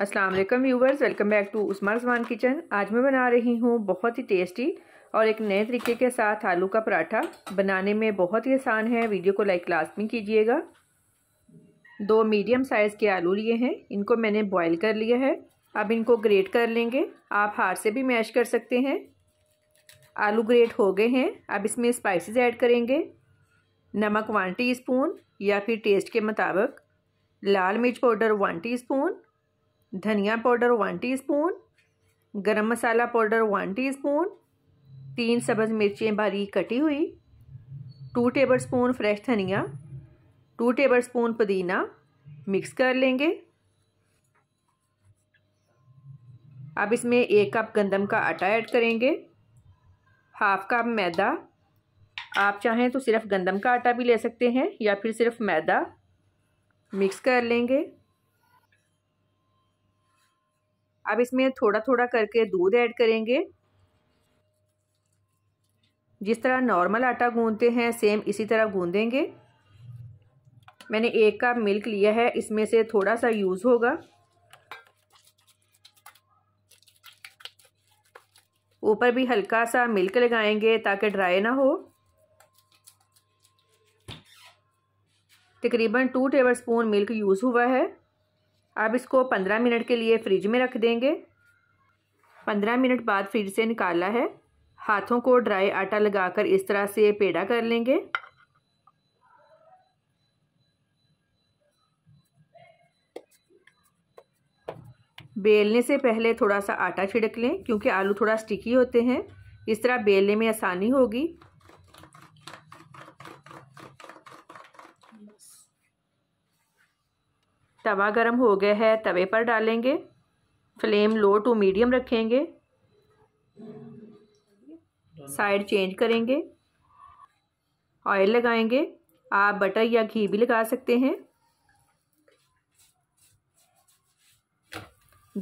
अस्सलाम वालेकुम viewers welcome back to Usman Usman kitchen आज मैं बना रही हूँ बहुत ही टेस्टी और एक नए तरीके के साथ आलू का पराठा बनाने में बहुत ही आसान है वीडियो को लाइक लास्ट में कीजिएगा दो मीडियम साइज़ के आलू लिए हैं इनको मैंने बॉईल कर लिया है अब इनको ग्रेट कर लेंगे आप हाथ से भी मैश कर सकते हैं आलू ग्रेट हो गए हैं अब इसमें स्पाइसेस ऐड करेंगे नमक वन टीस्पून या फिर टेस्ट के मुताबिक लाल मिर्च पाउडर वन टीस्पून धनिया powder one teaspoon garam masala powder one teaspoon तीन सब्ज़ मिर्चें बारीक कटी हुई टू टेबल स्पून फ्रेश धनिया टू टेबल स्पून पुदीना मिक्स कर लेंगे अब इसमें एक कप गंदम का आटा ऐड करेंगे हाफ कप मैदा आप चाहें तो सिर्फ गंदम का आटा भी ले सकते हैं या फिर सिर्फ मैदा मिक्स कर लेंगे अब इसमें थोड़ा थोड़ा करके दूध ऐड करेंगे जिस तरह नॉर्मल आटा गूंदते हैं सेम इसी तरह गूंदेंगे मैंने एक कप मिल्क लिया है इसमें से थोड़ा सा यूज़ होगा ऊपर भी हल्का सा मिल्क लगाएंगे ताकि ड्राई ना हो तकरीबन two tablespoon milk use हुआ है अब इसको पंद्रह मिनट के लिए फ्रिज में रख देंगे पंद्रह मिनट बाद फिर से निकाला है हाथों को ड्राई आटा लगाकर इस तरह से पेड़ा कर लेंगे बेलने से पहले थोड़ा सा आटा छिड़क लें क्योंकि आलू थोड़ा स्टिकी होते हैं इस तरह बेलने में आसानी होगी तवा गर्म हो गया है तवे पर डालेंगे फ्लेम लो टू मीडियम रखेंगे साइड चेंज करेंगे ऑयल लगाएंगे आप बटर या घी भी लगा सकते हैं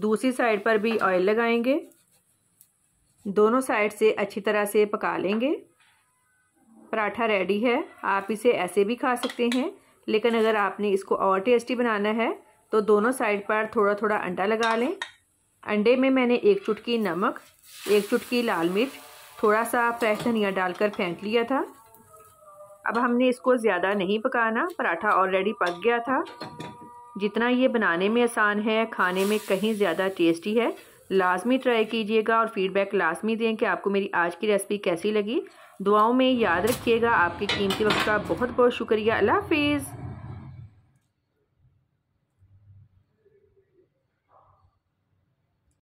दूसरी साइड पर भी ऑयल लगाएंगे दोनों साइड से अच्छी तरह से पका लेंगे पराठा रेडी है आप इसे ऐसे भी खा सकते हैं लेकिन अगर आपने इसको और टेस्टी बनाना है तो दोनों साइड पर थोड़ा थोड़ा अंडा लगा लें अंडे में मैंने एक चुटकी नमक एक चुटकी लाल मिर्च थोड़ा सा फ्रेश धनिया डालकर फेंक लिया था अब हमने इसको ज़्यादा नहीं पकाना पराठा ऑलरेडी पक गया था जितना ये बनाने में आसान है खाने में कहीं ज़्यादा टेस्टी है लाजमी ट्राई कीजिएगा और फीडबैक लाजमी दें कि आपको मेरी आज की रेसिपी कैसी लगी दुआओं में याद रखिएगा आपके कीमती वक्त का बहुत बहुत शुक्रिया अल्लाह हाफिज़